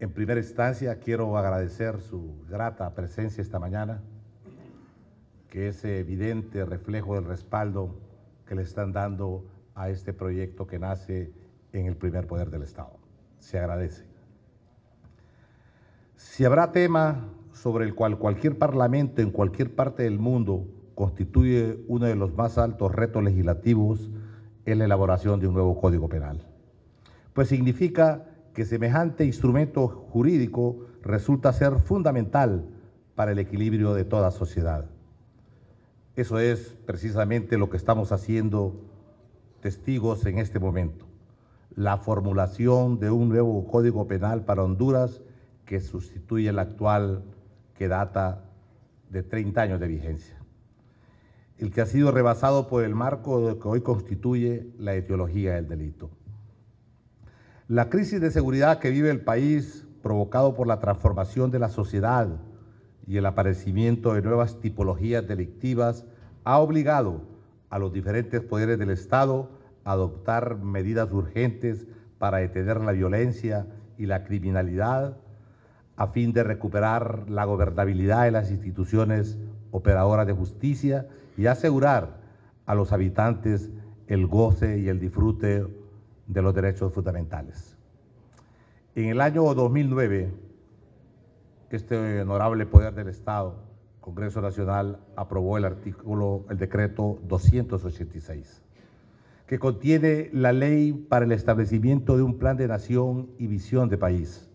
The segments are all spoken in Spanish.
En primera instancia, quiero agradecer su grata presencia esta mañana, que es evidente reflejo del respaldo que le están dando a este proyecto que nace en el primer poder del Estado. Se agradece. Si habrá tema sobre el cual cualquier parlamento en cualquier parte del mundo constituye uno de los más altos retos legislativos, es la elaboración de un nuevo código penal. Pues significa que semejante instrumento jurídico resulta ser fundamental para el equilibrio de toda sociedad. Eso es precisamente lo que estamos haciendo testigos en este momento, la formulación de un nuevo Código Penal para Honduras que sustituye el actual que data de 30 años de vigencia, el que ha sido rebasado por el marco que hoy constituye la etiología del delito. La crisis de seguridad que vive el país, provocado por la transformación de la sociedad y el aparecimiento de nuevas tipologías delictivas, ha obligado a los diferentes poderes del Estado a adoptar medidas urgentes para detener la violencia y la criminalidad a fin de recuperar la gobernabilidad de las instituciones operadoras de justicia y asegurar a los habitantes el goce y el disfrute de los derechos fundamentales. En el año 2009, este honorable poder del Estado, Congreso Nacional, aprobó el artículo, el decreto 286, que contiene la ley para el establecimiento de un plan de nación y visión de país,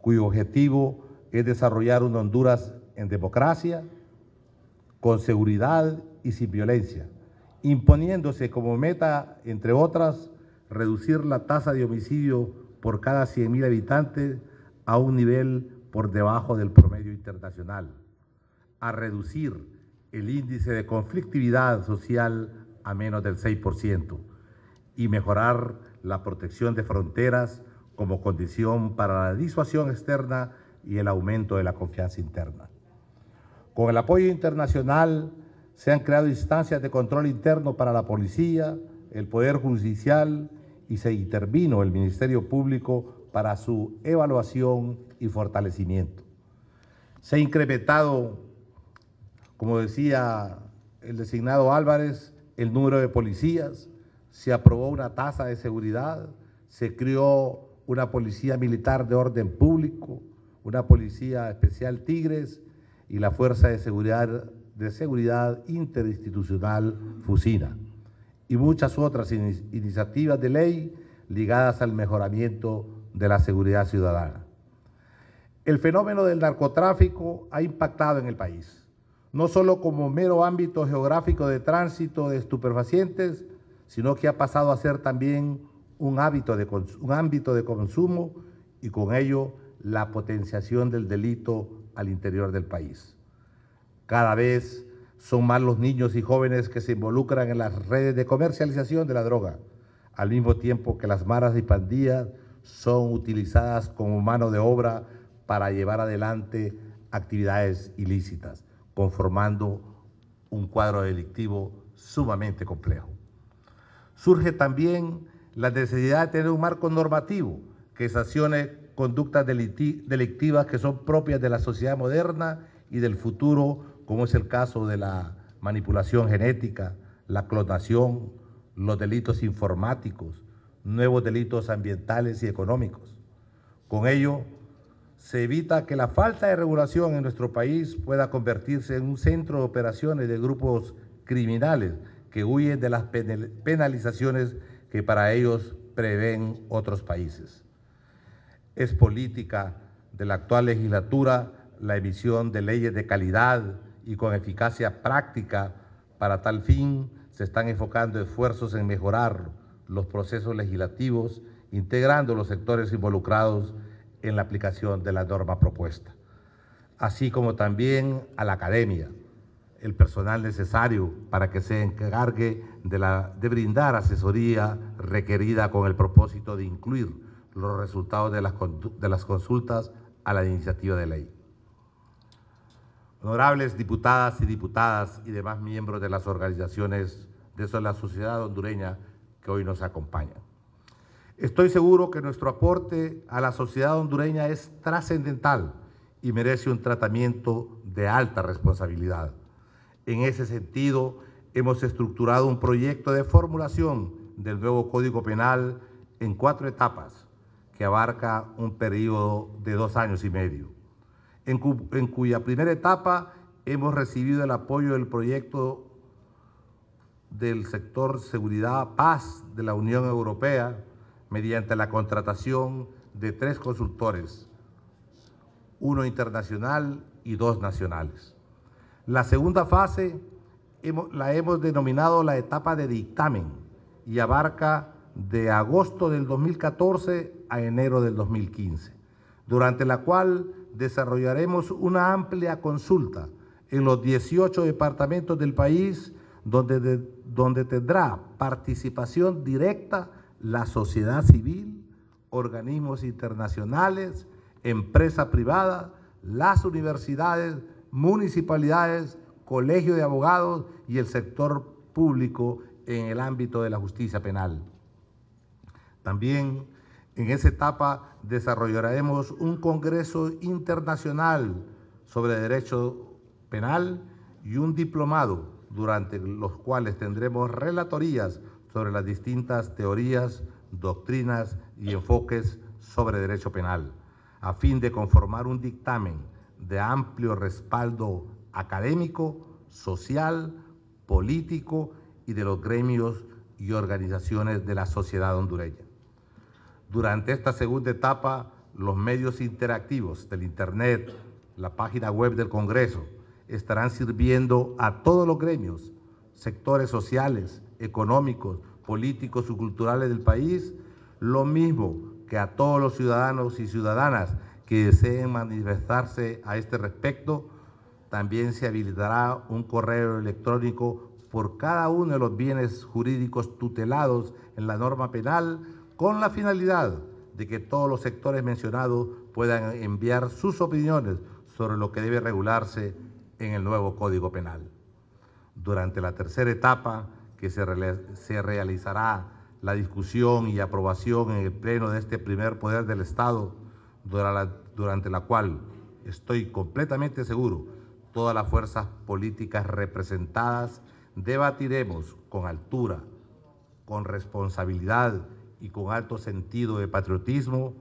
cuyo objetivo es desarrollar una Honduras en democracia, con seguridad y sin violencia, imponiéndose como meta, entre otras, reducir la tasa de homicidio por cada 100.000 habitantes a un nivel por debajo del promedio internacional, a reducir el índice de conflictividad social a menos del 6% y mejorar la protección de fronteras como condición para la disuasión externa y el aumento de la confianza interna. Con el apoyo internacional se han creado instancias de control interno para la policía, el Poder Judicial y se intervino el Ministerio Público para su evaluación y fortalecimiento. Se ha incrementado, como decía el designado Álvarez, el número de policías, se aprobó una tasa de seguridad, se creó una policía militar de orden público, una policía especial Tigres y la Fuerza de Seguridad, de seguridad Interinstitucional Fusina y muchas otras iniciativas de ley ligadas al mejoramiento de la seguridad ciudadana. El fenómeno del narcotráfico ha impactado en el país, no solo como mero ámbito geográfico de tránsito de estupefacientes, sino que ha pasado a ser también un, un ámbito de consumo y con ello la potenciación del delito al interior del país. Cada vez son más los niños y jóvenes que se involucran en las redes de comercialización de la droga, al mismo tiempo que las maras y pandillas son utilizadas como mano de obra para llevar adelante actividades ilícitas, conformando un cuadro delictivo sumamente complejo. Surge también la necesidad de tener un marco normativo que sancione conductas delictivas que son propias de la sociedad moderna y del futuro como es el caso de la manipulación genética, la clonación, los delitos informáticos, nuevos delitos ambientales y económicos. Con ello, se evita que la falta de regulación en nuestro país pueda convertirse en un centro de operaciones de grupos criminales que huyen de las penalizaciones que para ellos prevén otros países. Es política de la actual legislatura la emisión de leyes de calidad, y con eficacia práctica para tal fin se están enfocando esfuerzos en mejorar los procesos legislativos, integrando los sectores involucrados en la aplicación de la norma propuesta, así como también a la academia, el personal necesario para que se encargue de, brindar asesoría requerida con el propósito de incluir los resultados de las consultas a la iniciativa de ley honorables diputadas y diputadas y demás miembros de las organizaciones de la sociedad hondureña que hoy nos acompañan. Estoy seguro que nuestro aporte a la sociedad hondureña es trascendental y merece un tratamiento de alta responsabilidad. En ese sentido, hemos estructurado un proyecto de formulación del nuevo Código Penal en cuatro etapas que abarca un periodo de dos años y medio en, cuya primera etapa hemos recibido el apoyo del proyecto del sector Seguridad Paz de la Unión Europea mediante la contratación de tres consultores, uno internacional y dos nacionales. La segunda fase la hemos denominado la etapa de dictamen y abarca de agosto del 2014 a enero del 2015, durante la cual desarrollaremos una amplia consulta en los 18 departamentos del país donde, donde tendrá participación directa la sociedad civil, organismos internacionales, empresa privada, las universidades, municipalidades, colegio de abogados y el sector público en el ámbito de la justicia penal. También en esa etapa desarrollaremos un Congreso Internacional sobre Derecho Penal y un diplomado durante los cuales tendremos relatorías sobre las distintas teorías, doctrinas y enfoques sobre derecho penal, a fin de conformar un dictamen de amplio respaldo académico, social, político y de los gremios y organizaciones de la sociedad hondureña. Durante esta segunda etapa, los medios interactivos del Internet, la página web del Congreso, estarán sirviendo a todos los gremios, sectores sociales, económicos, políticos y culturales del país, lo mismo que a todos los ciudadanos y ciudadanas que deseen manifestarse a este respecto, también se habilitará un correo electrónico por cada uno de los bienes jurídicos tutelados en la norma penal con la finalidad de que todos los sectores mencionados puedan enviar sus opiniones sobre lo que debe regularse en el nuevo Código Penal. Durante la tercera etapa, que se, realizará la discusión y aprobación en el Pleno de este primer poder del Estado, durante la cual estoy completamente seguro todas las fuerzas políticas representadas debatiremos con altura, con responsabilidad y con alto sentido de patriotismo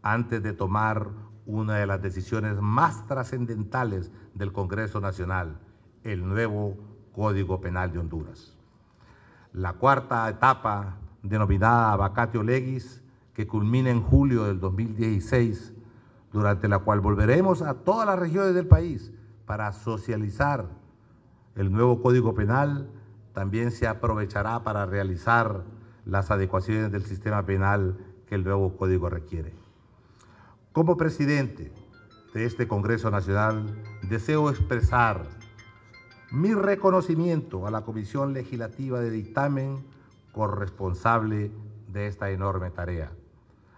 antes de tomar una de las decisiones más trascendentales del Congreso Nacional, el nuevo Código Penal de Honduras. La cuarta etapa, denominada Abacate Legis, que culmina en julio del 2016, durante la cual volveremos a todas las regiones del país para socializar el nuevo Código Penal, también se aprovechará para realizar las adecuaciones del sistema penal que el nuevo código requiere. Como presidente de este Congreso Nacional, deseo expresar mi reconocimiento a la Comisión Legislativa de Dictamen corresponsable de esta enorme tarea.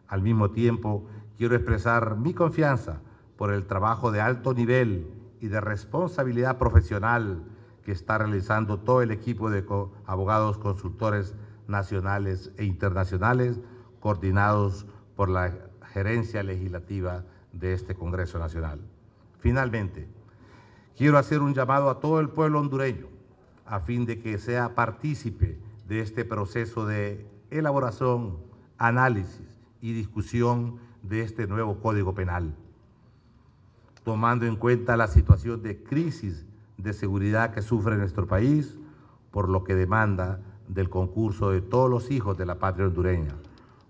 Al mismo tiempo, quiero expresar mi confianza por el trabajo de alto nivel y de responsabilidad profesional que está realizando todo el equipo de abogados consultores nacionales e internacionales coordinados por la gerencia legislativa de este Congreso Nacional. Finalmente, quiero hacer un llamado a todo el pueblo hondureño a fin de que sea partícipe de este proceso de elaboración, análisis y discusión de este nuevo Código Penal, tomando en cuenta la situación de crisis de seguridad que sufre nuestro país, por lo que demanda del concurso de todos los hijos de la patria hondureña,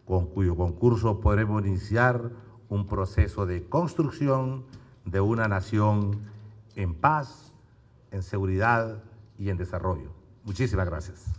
con cuyo concurso podremos iniciar un proceso de construcción de una nación en paz, en seguridad y en desarrollo. Muchísimas gracias.